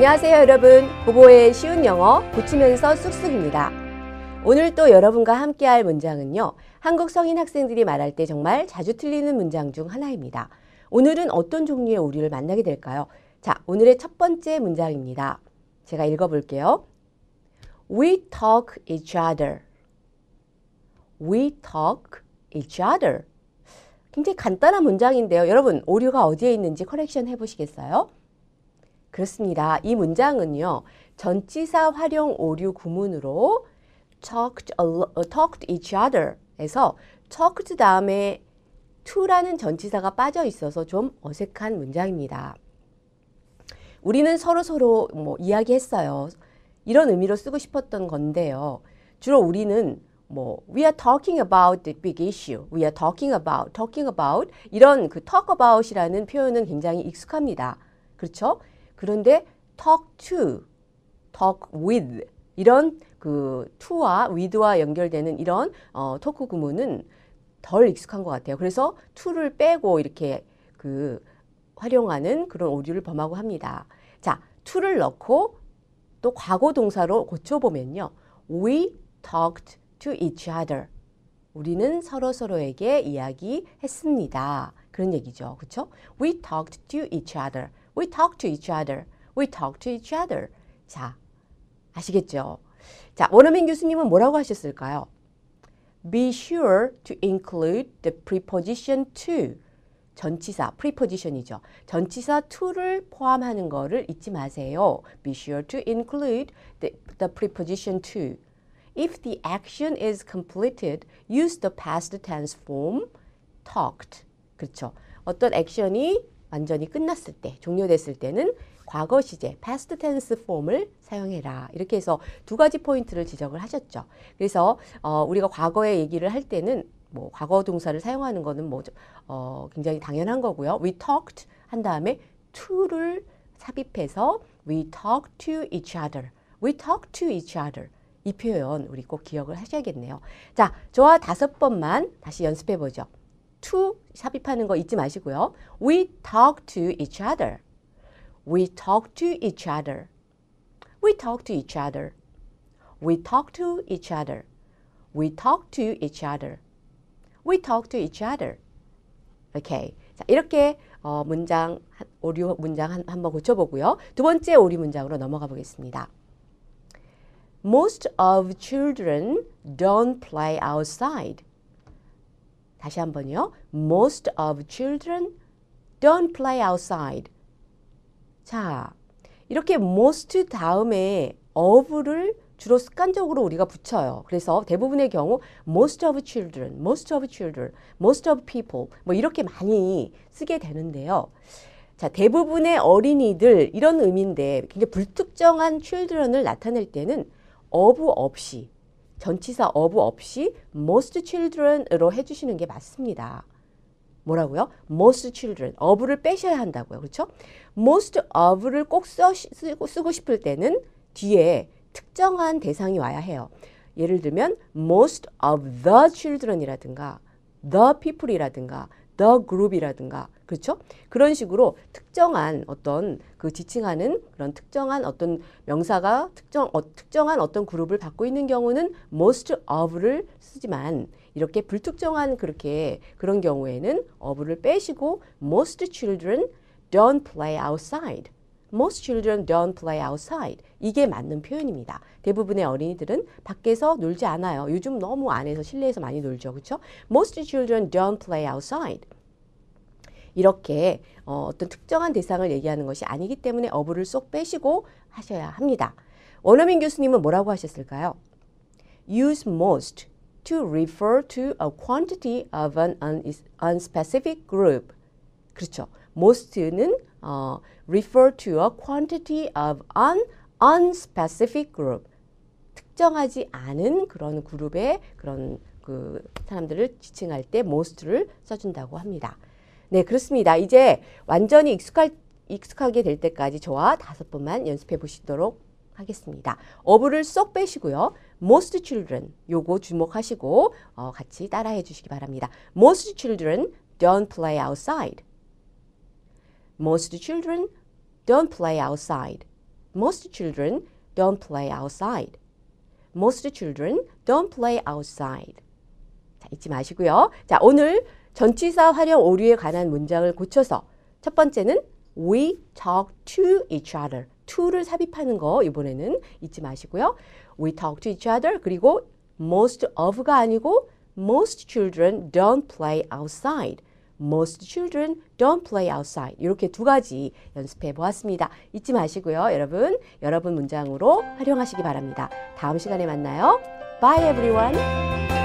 안녕하세요 여러분 보보의 쉬운 영어 고치면서 쑥쑥입니다 오늘 또 여러분과 함께 할 문장은요 한국 성인 학생들이 말할 때 정말 자주 틀리는 문장 중 하나입니다 오늘은 어떤 종류의 오류를 만나게 될까요 자 오늘의 첫 번째 문장입니다 제가 읽어볼게요 We talk each other We talk each other 굉장히 간단한 문장인데요 여러분 오류가 어디에 있는지 커렉션 해보시겠어요 그렇습니다. 이 문장은요. 전치사 활용 오류 구문으로 talked, 어, talked each other 에서 talked 다음에 to라는 전치사가 빠져 있어서 좀 어색한 문장입니다. 우리는 서로서로 서로 뭐 이야기했어요. 이런 의미로 쓰고 싶었던 건데요. 주로 우리는 뭐 we are talking about the big issue. we are talking about talking about 이런 그 talk about이라는 표현은 굉장히 익숙합니다. 그렇죠? 그런데 talk to, talk with 이런 그 to와 with와 연결되는 이런 어, 토크 구문은 덜 익숙한 것 같아요. 그래서 to를 빼고 이렇게 그 활용하는 그런 오류를 범하고 합니다. 자, to를 넣고 또 과거 동사로 고쳐보면요. We talked to each other. 우리는 서로서로에게 이야기했습니다. 그런 얘기죠. 그렇죠? We talked to each other. We talk to each other. We talk to each other. 자, 아시겠죠? 자, 원어민 교수님은 뭐라고 하셨을까요? Be sure to include the preposition to. 전치사, preposition이죠. 전치사 to를 포함하는 거를 잊지 마세요. Be sure to include the, the preposition to. If the action is completed, use the past tense form talked. 그렇죠. 어떤 액션이 완전히 끝났을 때, 종료됐을 때는 과거 시제, past tense 폼을 사용해라. 이렇게 해서 두 가지 포인트를 지적을 하셨죠. 그래서 어, 우리가 과거의 얘기를 할 때는 뭐 과거 동사를 사용하는 거는 뭐 어, 굉장히 당연한 거고요. We talked 한 다음에 to를 삽입해서 we talked to each other. We talked to each other. 이 표현 우리 꼭 기억을 하셔야겠네요. 자, 저와 다섯 번만 다시 연습해 보죠. to 삽입하는 거 잊지 마시고요. We talk to each other. We talk to each other. We talk to each other. We talk to each other. We talk to each other. We talk to each other. 오케이. 자, 이렇게 어, 문장 오류 문장 한, 한번 고쳐보고요. 두 번째 오류 문장으로 넘어가 보겠습니다. Most of children don't play outside. 다시 한번요. Most of children don't play outside. 자, 이렇게 most 다음에 of를 주로 습관적으로 우리가 붙여요. 그래서 대부분의 경우 most of children, most of children, most of people 뭐 이렇게 많이 쓰게 되는데요. 자, 대부분의 어린이들 이런 의미인데 굉장히 불특정한 children을 나타낼 때는 of 없이 전치사 어부 없이 most children으로 해주시는 게 맞습니다. 뭐라고요? most children, of를 빼셔야 한다고요. 그렇죠? most of를 꼭 쓰고, 쓰고 싶을 때는 뒤에 특정한 대상이 와야 해요. 예를 들면 most of the children이라든가 the people이라든가 the group이라든가 그렇죠? 그런 식으로 특정한 어떤 그 지칭하는 그런 특정한 어떤 명사가 특정 어, 특정한 어떤 그룹을 받고 있는 경우는 most of를 쓰지만 이렇게 불특정한 그렇게 그런 경우에는 of를 빼시고 most children don't play outside Most children don't play outside. 이게 맞는 표현입니다. 대부분의 어린이들은 밖에서 놀지 않아요. 요즘 너무 안에서 실내에서 많이 놀죠. 그렇죠? Most children don't play outside. 이렇게 어, 어떤 특정한 대상을 얘기하는 것이 아니기 때문에 어부를 쏙 빼시고 하셔야 합니다. 원어민 교수님은 뭐라고 하셨을까요? Use most to refer to a quantity of an unspecific group. 그렇죠. most는 어, refer to a quantity of an unspecific group. 특정하지 않은 그런 그룹의 그런 그 사람들을 지칭할 때 most를 써준다고 합니다. 네, 그렇습니다. 이제 완전히 익숙할, 익숙하게 될 때까지 저와 다섯 번만 연습해 보시도록 하겠습니다. 어부를 쏙 빼시고요. most children 요거 주목하시고 어, 같이 따라해 주시기 바랍니다. most children don't play outside. most children don't play outside. Most children don't play outside. Most children don't play outside. 자, 잊지 마시고요. 자, 오늘 전치사 활용 오류에 관한 문장을 고쳐서 첫 번째는 we talk to each other. to를 삽입하는 거 이번에는 잊지 마시고요. we talk to each other 그리고 most of가 아니고 most children don't play outside. most children don't play outside. 이렇게 두 가지 연습해 보았습니다. 잊지 마시고요. 여러분, 여러분 문장으로 활용하시기 바랍니다. 다음 시간에 만나요. Bye everyone.